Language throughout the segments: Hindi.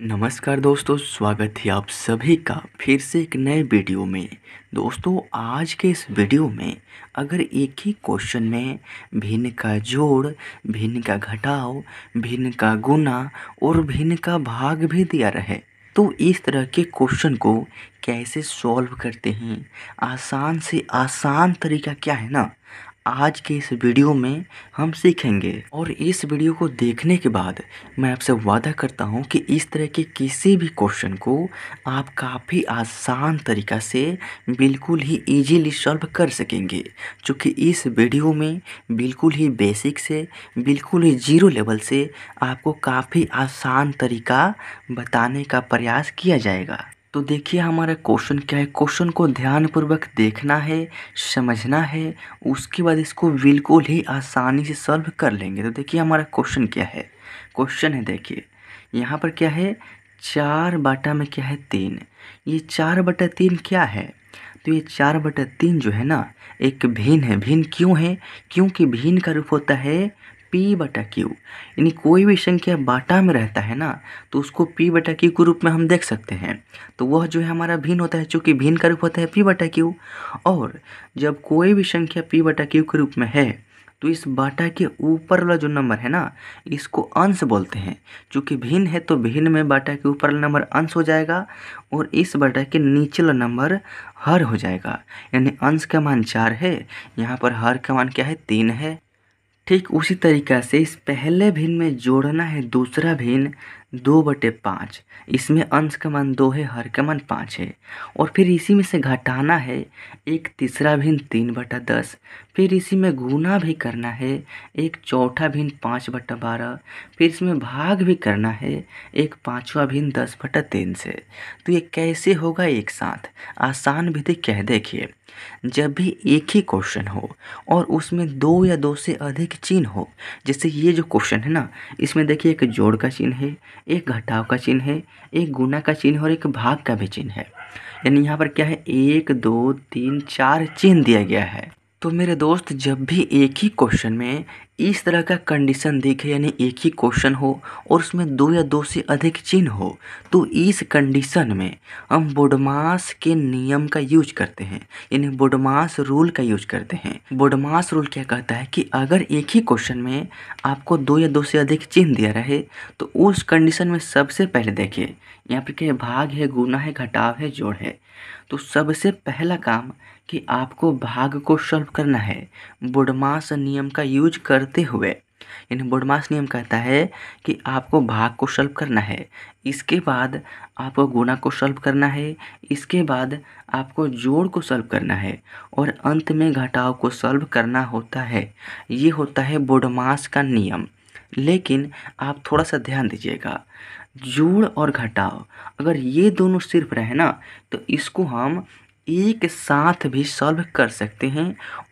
नमस्कार दोस्तों स्वागत है आप सभी का फिर से एक नए वीडियो में दोस्तों आज के इस वीडियो में अगर एक ही क्वेश्चन में भिन्न का जोड़ भिन्न का घटाव भिन्न का गुना और भिन्न का भाग भी दिया रहे तो इस तरह के क्वेश्चन को कैसे सॉल्व करते हैं आसान से आसान तरीका क्या है ना आज के इस वीडियो में हम सीखेंगे और इस वीडियो को देखने के बाद मैं आपसे वादा करता हूं कि इस तरह के किसी भी क्वेश्चन को आप काफ़ी आसान तरीका से बिल्कुल ही इजीली सॉल्व कर सकेंगे क्योंकि इस वीडियो में बिल्कुल ही बेसिक से बिल्कुल ही जीरो लेवल से आपको काफ़ी आसान तरीका बताने का प्रयास किया जाएगा तो देखिए हमारा क्वेश्चन क्या है क्वेश्चन को ध्यानपूर्वक देखना है समझना है उसके बाद इसको बिल्कुल ही आसानी से सॉल्व कर लेंगे तो देखिए हमारा क्वेश्चन क्या है क्वेश्चन है देखिए यहाँ पर क्या है चार बाटा में क्या है तीन ये चार बटा तीन क्या है तो ये चार बटा तीन जो है ना एक भीन है भिन्न क्यों है क्योंकि भीन का रूप होता है पी बटा क्यू यानी कोई भी संख्या बाटा में रहता है ना तो उसको पी बटा क्यू के रूप में हम देख सकते हैं तो वह जो है हमारा भिन्न होता है चूँकि भिन्न का रूप होता है पी बटा क्यू और जब कोई भी संख्या पी बटा क्यू के रूप में है तो इस बाटा के ऊपर वाला जो नंबर है ना इसको अंश बोलते हैं चूँकि भिन्न है तो भिन्न में बाटा के ऊपर वाला नंबर अंश हो जाएगा और इस बाटा के निचला नंबर हर हो जाएगा यानी अंश का मान चार है यहाँ पर हर का मान क्या है तीन है ठीक उसी तरीका से इस पहले भिन्न में जोड़ना है दूसरा भिन्न दो बटे पाँच इसमें अंश का मान दो है हर का मान पाँच है और फिर इसी में से घटाना है एक तीसरा भिन्न तीन बटा दस फिर इसी में गुना भी करना है एक चौथा भिन्न पाँच बटा बारह फिर इसमें भाग भी करना है एक पाँचवा भिन्न दस बटा तीन से तो ये कैसे होगा एक साथ आसान विधि कह देखिए जब भी एक ही क्वेश्चन हो और उसमें दो या दो से अधिक चिन्ह हो जैसे ये जो क्वेश्चन है ना इसमें देखिए एक जोड़ का चिन्ह है एक घटाव का चिन्ह है एक गुना का चिन्ह और एक भाग का भी चिन्ह है यानी यहाँ पर क्या है एक दो तीन चार चिन्ह दिया गया है तो मेरे दोस्त जब भी एक ही क्वेश्चन में इस तरह का कंडीशन देखे यानी एक ही क्वेश्चन हो और उसमें दो या दो से अधिक चिन्ह हो तो इस कंडीशन में हम बोडमास के नियम का यूज करते हैं यानी बोडमास रूल का यूज करते हैं बोडमास रूल क्या कहता है कि अगर एक ही क्वेश्चन में आपको दो या दो से अधिक चिन्ह दिया रहे तो उस कंडीशन में सबसे पहले देखें यहाँ पर क्या भाग है गुना है घटाव है जोड़ है तो सबसे पहला काम कि आपको भाग को सॉल्व करना है बुडमास नियम का यूज करते हुए यानी बुडमास नियम कहता है कि आपको भाग को सॉल्व करना है इसके बाद आपको गुणा को सॉल्व करना है इसके बाद आपको जोड़ को सॉल्व करना है और अंत में घटाव को सॉल्व करना होता है ये होता है बुडमास का नियम लेकिन आप थोड़ा सा ध्यान दीजिएगा जोड़ और घटाव अगर ये दोनों सिर्फ रहे ना तो इसको हम एक साथ भी सॉल्व कर सकते हैं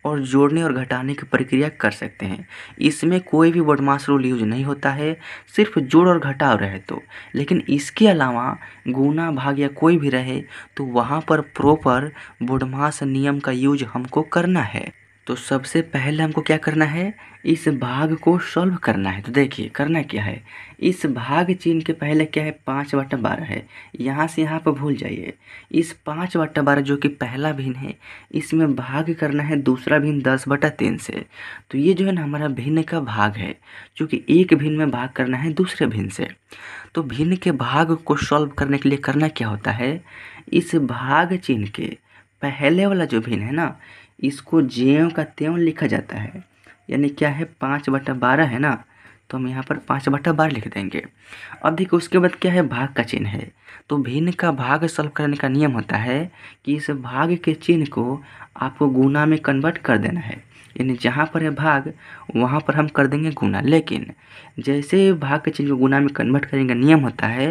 और जोड़ने और घटाने की प्रक्रिया कर सकते हैं इसमें कोई भी बडमास रूल यूज नहीं होता है सिर्फ जोड़ और घटाव रहे तो लेकिन इसके अलावा गुना भाग या कोई भी रहे तो वहाँ पर प्रॉपर बडमास नियम का यूज हमको करना है तो सबसे पहले हमको क्या करना है इस भाग को सॉल्व करना है तो देखिए करना क्या है इस भाग चिन्ह के पहले क्या है पाँच बटा बारह है यहाँ से यहाँ पर भूल जाइए इस पाँच बटा बारह जो कि पहला भिन्न है इसमें भाग करना है दूसरा भिन्न दस बटा तीन से तो ये जो है ना हमारा भिन्न का भाग है क्योंकि एक भिन्न में भाग करना है दूसरे भिन्न से तो भिन्न के भाग को सॉल्व करने के लिए करना क्या होता है इस भाग चिन्ह के पहले वाला जो भिन्न है ना इसको ज्यों का त्यों लिखा जाता है यानी क्या है पाँच बटा बारह है ना तो हम यहाँ पर पाँच बटा बारह लिख देंगे अब देखिए उसके बाद क्या है भाग का चिन्ह है तो भिन्न का भाग सॉल्व करने का नियम होता है कि इस भाग के चिन्ह को आपको गुना में कन्वर्ट कर देना है यानी जहाँ पर है भाग वहाँ पर हम कर देंगे गुना लेकिन जैसे भाग के चिन्ह को गुना में कन्वर्ट करने का नियम होता है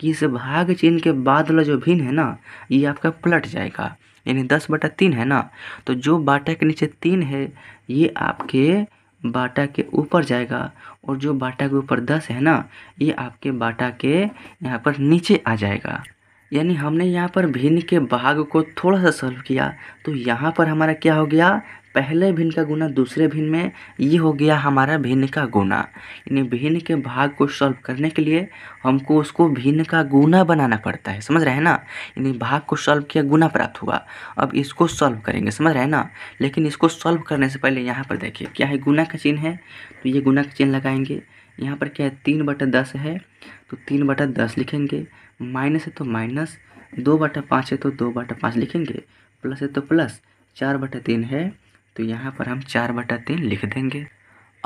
कि इस भाग चिन्ह के बाद वाला जो भिन्न है ना ये आपका पलट जाएगा यानी दस बटा तीन है ना तो जो बाटा के नीचे तीन है ये आपके बाटा के ऊपर जाएगा और जो बाटा के ऊपर दस है ना ये आपके बाटा के यहाँ पर नीचे आ जाएगा यानी हमने यहाँ पर भिन्न के भाग को थोड़ा सा सॉल्व किया तो यहाँ पर हमारा क्या हो गया पहले भिन्न का गुना दूसरे भिन्न में ये हो गया हमारा भिन्न का गुना यानी भिन्न के भाग को सॉल्व करने के लिए हमको उसको भिन्न का गुना बनाना पड़ता है समझ रहे हैं ना यानी भाग को सॉल्व किया गुना प्राप्त हुआ अब इसको सॉल्व करेंगे समझ रहे हैं ना लेकिन इसको सॉल्व करने से पहले यहाँ पर देखिए क्या है गुना का चिन्ह है तो ये गुना का चिन्ह लगाएंगे यहाँ पर क्या है तीन बटा दस है तो तीन बटा दस लिखेंगे माइनस है तो माइनस दो बटा पाँच है तो दो बटा पाँच लिखेंगे प्लस है तो प्लस चार बटा तीन है तो यहाँ पर हम चार बटा तीन लिख देंगे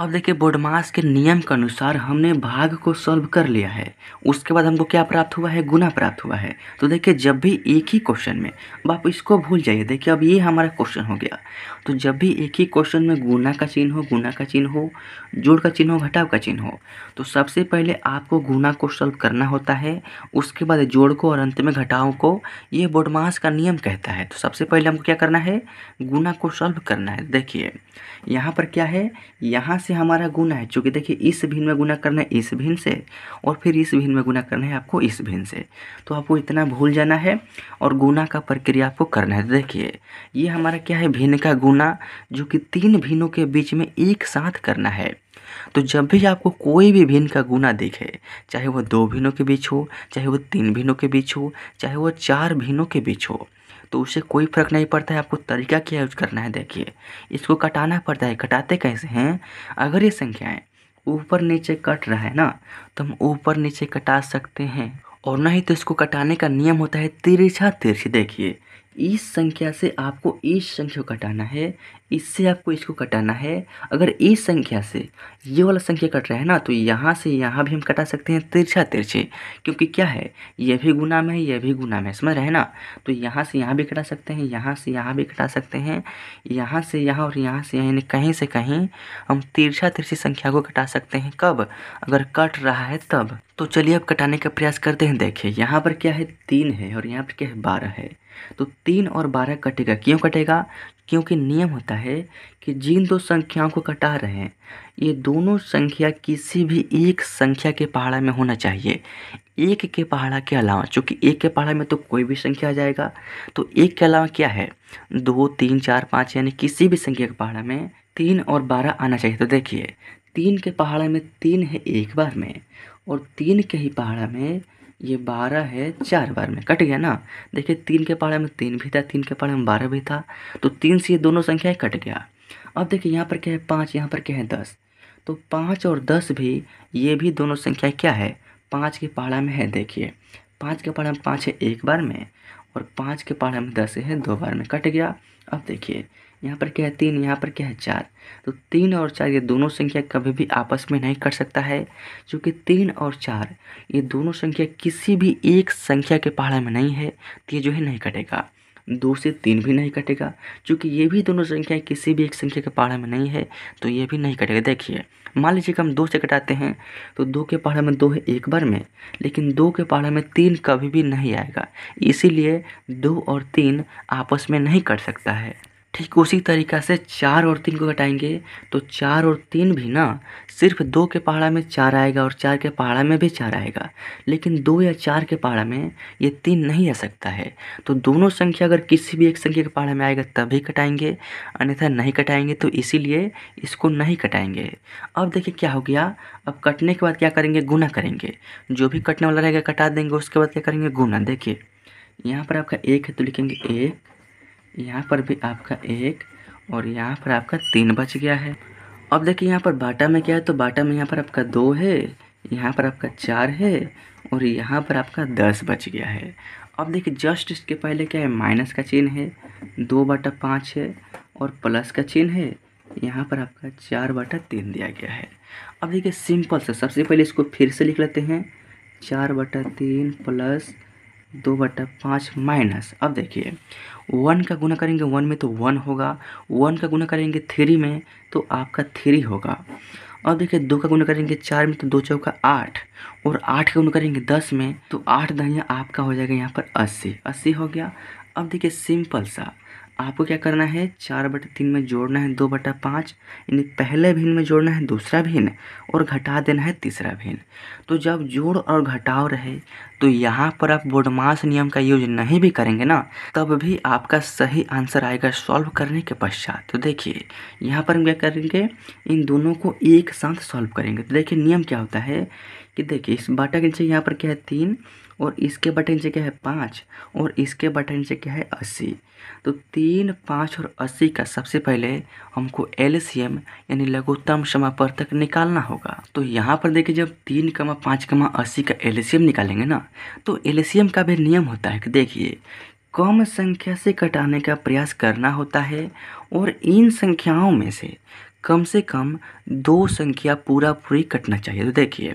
अब देखिए बोडमास के नियम के अनुसार हमने भाग को सॉल्व कर लिया है उसके बाद हमको क्या प्राप्त हुआ है गुना प्राप्त हुआ है तो देखिए जब भी एक ही क्वेश्चन में अब आप इसको भूल जाइए देखिए अब ये हमारा क्वेश्चन हो गया तो जब भी एक ही क्वेश्चन में गुना का चिन्ह हो गुना का चिन्ह हो जोड़ का चिन्ह हो घटाव का चिन्ह हो तो सबसे पहले आपको गुना को सॉल्व करना होता है उसके बाद जोड़ को और अंत में घटाव को ये बोडमास का नियम कहता है तो सबसे पहले हमको क्या करना है गुना को सॉल्व करना है देखिए यहाँ पर क्या है यहाँ से हमारा गुना है चूँकि देखिए इस भिन्न में गुना करना है इस भिन्न से और फिर इस भिन्न में गुना करना है आपको इस भिन्न से तो आपको इतना भूल जाना है और गुना का प्रक्रिया आपको करना है देखिए ये हमारा क्या है भिन्न का गुना जो कि तीन भिन्नों के बीच में एक साथ करना है तो जब भी आपको कोई भी भिन्न का गुना दिखे चाहे वह दो भिन्नों के बीच हो चाहे वो तीन भिन्नों के बीच हो चाहे वो चार भिन्नों के बीच हो तो उससे कोई फ़र्क नहीं पड़ता है आपको तरीका क्या यूज करना है देखिए इसको कटाना पड़ता है कटाते कैसे हैं अगर ये संख्याएँ ऊपर नीचे कट रहा है ना तो हम ऊपर नीचे कटा सकते हैं और ना ही तो इसको कटाने का नियम होता है तिरछा तिरछी देखिए इस संख्या से आपको इस संख्या को कटाना है इससे आपको इसको कटाना है अगर इस संख्या से ये वाला संख्या कट रहा है ना तो यहाँ से यहाँ भी हम कटा सकते हैं तिरछा तिरछे क्योंकि क्या है ये भी गुना में है ये भी गुना में समझ रहे हैं ना तो यहाँ से यहाँ भी कटा सकते हैं यहाँ से यहाँ भी कटा सकते हैं यहाँ से यहाँ और यहाँ से यहाँ कहीं से कहीं हम तिरछा तिरछी संख्या को कटा सकते हैं कब अगर कट रहा है तब तो चलिए अब कटाने का प्रयास करते हैं देखिए यहाँ पर क्या है तीन है और यहाँ पर क्या है बारह है तो तीन और बारह कटेगा क्यों कटेगा क्योंकि नियम होता है कि जिन दो संख्याओं को कटा रहे हैं ये दोनों संख्या किसी भी एक संख्या के पहाड़ा में होना चाहिए एक के पहाड़ा के अलावा चूँकि एक के पहाड़ा में तो कोई भी संख्या आ जाएगा तो एक के अलावा क्या है दो तीन चार पाँच यानी किसी भी संख्या के पहाड़ा में तीन और बारह आना चाहिए तो देखिए तीन के पहाड़ा में तीन है एक बार में और तीन के ही पहाड़ा में ये बारह है चार बार में कट गया ना देखिए तीन के पहाड़े में तीन भी था तीन के पहाड़े में बारह भी था तो तीन से ये दोनों संख्या कट गया अब देखिए यहाँ पर क्या है पाँच यहाँ पर क्या है दस तो पाँच और दस भी ये भी दोनों संख्या क्या है पाँच के पहाड़ा में है देखिए पाँच के पहाड़ा में पाँच है एक बार में और पाँच के पहाड़ा में दस है दो बार में कट गया अब देखिए यहाँ पर क्या है तीन यहाँ पर क्या है चार तो तीन और चार ये दोनों संख्या कभी भी आपस में नहीं कट सकता है क्योंकि तीन और चार ये दोनों संख्या किसी भी एक संख्या के पहाड़ में नहीं है तो ये जो है नहीं कटेगा दो से तीन भी नहीं कटेगा क्योंकि ये भी दोनों संख्या किसी भी एक संख्या के पहाड़ में नहीं है तो ये भी नहीं कटेगा देखिए मान लीजिए कि हम दो से कटाते हैं तो दो के पहाड़ में दो है एक बार में लेकिन दो के पहाड़ में तीन कभी भी नहीं आएगा इसीलिए दो और तीन आपस में नहीं कट सकता है ठीक उसी तरीका से चार और तीन को घटाएंगे तो चार और तीन भी ना सिर्फ दो के पहाड़ा में चार आएगा और चार के पहाड़ा में भी चार आएगा लेकिन दो या चार के पहाड़ा में ये तीन नहीं आ सकता है तो दोनों संख्या अगर किसी भी एक संख्या के पहाड़ा में आएगा तभी कटाएंगे अन्यथा नहीं कटाएंगे तो इसीलिए इसको नहीं कटाएंगे अब देखिए क्या हो गया अब कटने के बाद क्या करेंगे गुना करेंगे जो भी कटने वाला रहेगा कटा देंगे उसके बाद क्या करेंगे गुना देखिए यहाँ पर आपका एक है तो लिखेंगे एक यहाँ पर भी आपका एक और यहाँ पर आपका तीन बच गया है अब देखिए यहाँ पर बाटा में क्या है तो बाटा में यहाँ पर आपका दो है यहाँ पर आपका चार है और यहाँ पर आपका दस बच गया है अब देखिए जस्ट इसके पहले क्या है माइनस का चिन्ह है दो बाटा पाँच है और प्लस का चिन्ह है यहाँ पर आपका चार बाटा तीन दिया गया है अब देखिए सिंपल सा सबसे पहले इसको फिर से लिख लेते हैं चार बटा तीन प्लस दो बटा पाँच माइनस अब देखिए वन का गुना करेंगे वन में तो वन होगा वन का गुना करेंगे थ्री में तो आपका थ्री होगा और देखिए दो का गुना करेंगे चार में तो दो चौका आठ और आठ का गुना करेंगे दस में तो आठ दहिया आपका हो जाएगा यहाँ पर अस्सी अस्सी हो गया अब देखिए सिंपल सा आपको क्या करना है चार बटा तीन में जोड़ना है दो बटा पाँच यानी पहले भिन्न में जोड़ना है दूसरा भिन्न और घटा देना है तीसरा भिन्न तो जब जोड़ और घटाव रहे तो यहाँ पर आप बोडमास नियम का यूज नहीं भी करेंगे ना तब भी आपका सही आंसर आएगा सॉल्व करने के पश्चात तो देखिए यहाँ पर हम क्या करेंगे इन दोनों को एक साथ सॉल्व करेंगे तो देखिए नियम क्या होता है कि देखिए इस बाटा के नीचे यहाँ पर क्या है तीन और इसके बटन से क्या है पाँच और इसके बटन से क्या है अस्सी तो तीन पाँच और अस्सी का सबसे पहले हमको एल यानी लघुत्तम समापर्तक निकालना होगा तो यहाँ पर देखिए जब तीन कमा पाँच कमा अस्सी का एल निकालेंगे ना तो एल का भी नियम होता है कि देखिए कम संख्या से कटाने का प्रयास करना होता है और इन संख्याओं में से कम से कम दो संख्या पूरा पूरी कटना चाहिए तो देखिए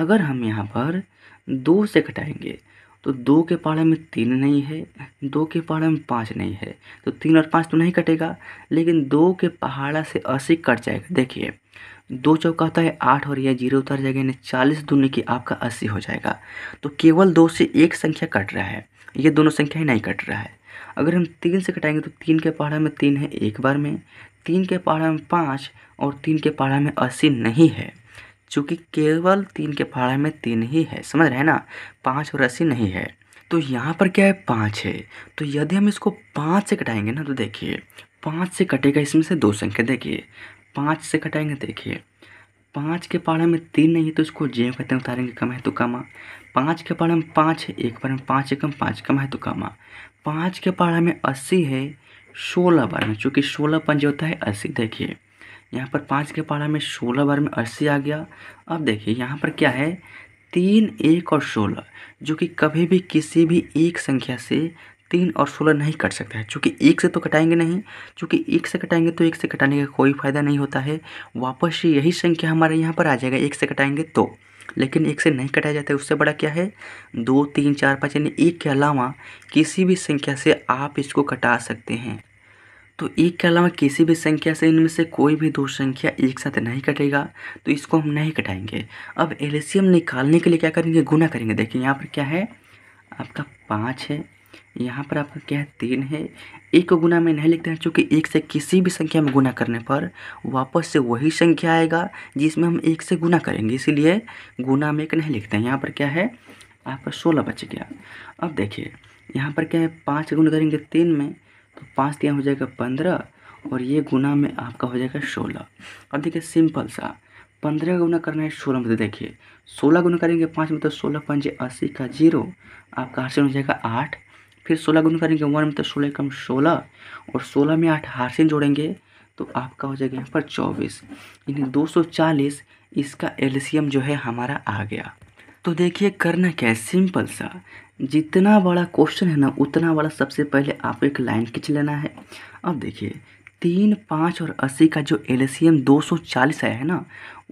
अगर हम यहाँ पर दो से घटाएंगे तो दो के पहाड़े में तीन नहीं है दो के पहाड़े में पाँच नहीं है तो तीन और पाँच तो नहीं कटेगा लेकिन दो के पहाड़ा से अस्सी कट जाएगा देखिए दो चौका होता है आठ और यह जीरो उतर जाएगा यानी चालीस दूनी की आपका अस्सी हो जाएगा तो केवल दो से एक संख्या कट रहा है ये दोनों संख्या ही नहीं कट रहा है अगर हम तीन से कटाएंगे तो तीन के पहाड़ा में तीन है एक बार में तीन के पहाड़ा में पाँच और तीन के पहाड़ा में अस्सी नहीं है चूँकि केवल तीन के पहाड़े में तीन ही है समझ रहे हैं ना पाँच और अस्सी नहीं है तो यहाँ पर क्या है पाँच है तो यदि हम इसको पाँच से कटाएंगे ना तो देखिए पाँच से कटेगा इसमें से दो संख्या देखिए पाँच से कटाएंगे देखिए पाँच के पहाड़े में तीन नहीं है तो इसको जे कहते हैं उतारेंगे कम है तो आ पाँच के पहाड़े में पाँच है एक बार में पाँच एकम पाँच कम है तो कमा पाँच के पहाड़े में अस्सी है सोलह बार में चूँकि सोलह पंजे होता है अस्सी देखिए यहाँ पर पाँच के पारा में सोलह बार में अस्सी आ गया अब देखिए यहाँ पर क्या है तीन एक और सोलह जो कि कभी भी किसी भी एक संख्या से तीन और सोलह नहीं कट सकता है चूँकि एक से तो कटाएंगे नहीं चूँकि एक से कटाएंगे तो एक से कटाने का कोई फ़ायदा नहीं होता है वापस यही संख्या हमारे यहाँ पर आ जाएगा एक से कटाएंगे तो लेकिन एक से नहीं कटाया जाता है उससे बड़ा क्या है दो तीन चार पाँच यानी एक के अलावा किसी भी संख्या से आप इसको कटा सकते हैं तो एक के अलावा किसी भी संख्या से इनमें से कोई भी दो संख्या एक साथ नहीं कटेगा तो इसको हम नहीं कटाएंगे अब एलिसियम निकालने के लिए क्या करेंगे गुना करेंगे देखिए यहाँ पर क्या है आपका पाँच है यहाँ पर आपका क्या है तीन है एक को गुना में नहीं लिखते हैं चूँकि एक से किसी भी संख्या में गुना करने पर वापस से वही संख्या आएगा जिसमें हम एक से गुना करेंगे इसीलिए गुना में एक नहीं लिखते हैं यहाँ पर क्या है आपका सोलह बच गया अब देखिए यहाँ पर क्या है पाँच गुना करेंगे तीन में तो पाँच दिया हो जाएगा पंद्रह और ये गुना में आपका हो जाएगा सोलह और देखिए सिंपल सा पंद्रह का गुना करना है सोलह में मतलब देखिए सोलह गुना करेंगे पाँच में मतलब तो सोलह पंजे अस्सी का जीरो आपका हासिल हो जाएगा आठ फिर सोलह गुना करेंगे वन में मतलब तो सोलह कम सोलह और सोलह में आठ हारसिन जोड़ेंगे तो आपका हो जाएगा यहाँ पर चौबीस यानी दो सौ चालीस इसका एल्शियम जो है हमारा आ गया तो देखिए करना क्या है सिंपल सा जितना बड़ा क्वेश्चन है ना उतना बड़ा सबसे पहले आपको एक लाइन खींच लेना है अब देखिए तीन पाँच और अस्सी का जो एल दो सौ चालीस आया है ना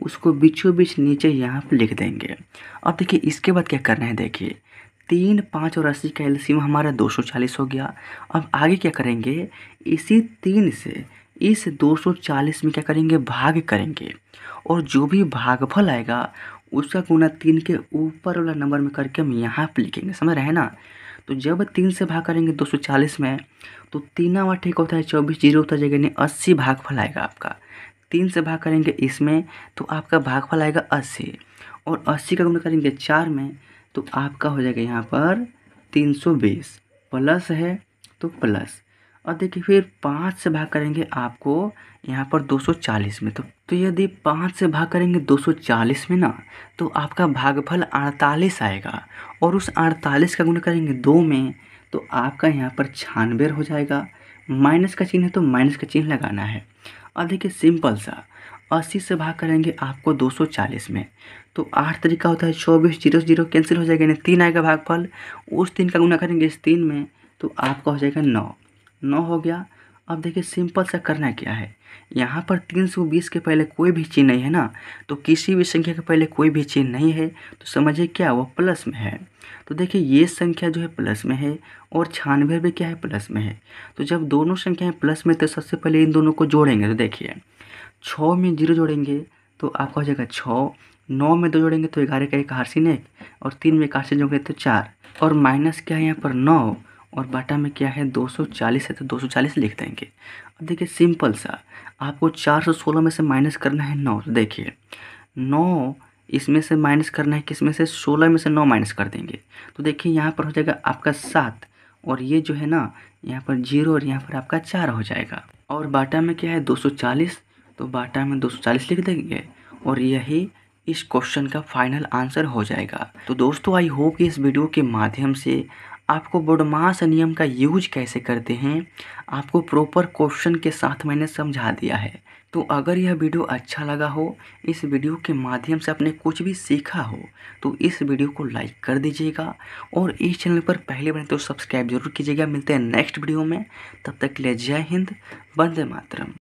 उसको बीचों बीच नीचे यहाँ पर लिख देंगे अब देखिए इसके बाद क्या करना है देखिए तीन पाँच और अस्सी का एल हमारा दो सौ चालीस हो गया अब आगे क्या करेंगे इसी तीन से इस 240 में क्या करेंगे भाग करेंगे और जो भी भागफल आएगा उसका गुना तीन के ऊपर वाला नंबर में करके हम यहाँ पर लिखेंगे समझ रहे हैं ना तो जब तीन से भाग करेंगे दो सौ चालीस में तो तीन आवा ठीक होता है चौबीस जीरो होता जाएगा यानी अस्सी भाग आएगा आपका तीन से भाग करेंगे इसमें तो आपका भाग आएगा अस्सी और अस्सी का गुना करेंगे चार में तो आपका हो जाएगा यहाँ पर तीन सौ बीस प्लस है तो प्लस और देखिए फिर पाँच से भाग करेंगे आपको यहाँ पर 240 में तो तो यदि पाँच से भाग करेंगे 240 में ना तो आपका भागफल 48 आएगा और उस 48 का गुना करेंगे दो में तो आपका यहाँ पर छानबे हो जाएगा माइनस का चिन्ह है तो माइनस का चिन्ह लगाना है और देखिए सिंपल सा अस्सी से भाग करेंगे आपको 240 में तो आठ तरीका होता है चौबीस जीरो जीरो कैंसिल हो जाएगा यानी तीन आएगा भागफल उस तीन का गुना करेंगे इस तीन में तो आपका हो जाएगा नौ नौ हो गया अब देखिए सिंपल सा करना क्या है यहाँ पर तीन सौ बीस के पहले कोई भी चिन्ह नहीं है ना तो किसी भी संख्या के पहले कोई भी चिन्ह नहीं है तो समझिए क्या वो प्लस में है तो देखिए ये संख्या जो है प्लस में है और छानवे भी क्या है प्लस में है तो जब दोनों संख्याएं प्लस में तो सबसे पहले इन दोनों को जोड़ेंगे तो देखिए छः में जीरो जोड़ेंगे तो आपका हो जाएगा छः नौ में दो जोड़ेंगे तो ग्यारह का एक हारसिन एक और तीन में एक हारसिन जोड़ेंगे तो चार और माइनस क्या है यहाँ पर नौ और बाटा में क्या है 240 है तो 240 लिख देंगे अब देखिए सिंपल सा आपको 416 में से माइनस करना है नौ तो देखिए नौ इसमें से माइनस करना है किसमें से सोलह में से नौ माइनस कर देंगे तो देखिए यहाँ पर हो जाएगा आपका सात और ये जो है ना यहाँ पर जीरो और यहाँ पर आपका चार हो जाएगा और बाटा में क्या है दो तो बाटा में दो लिख देंगे और यही इस क्वेश्चन का फाइनल आंसर हो जाएगा तो दोस्तों आई होप कि इस वीडियो के माध्यम से आपको बुडमास नियम का यूज कैसे करते हैं आपको प्रॉपर क्वेश्चन के साथ मैंने समझा दिया है तो अगर यह वीडियो अच्छा लगा हो इस वीडियो के माध्यम से आपने कुछ भी सीखा हो तो इस वीडियो को लाइक कर दीजिएगा और इस चैनल पर पहले बने तो सब्सक्राइब जरूर कीजिएगा मिलते हैं नेक्स्ट वीडियो में तब तक के लिए जय हिंद वंदे मातरम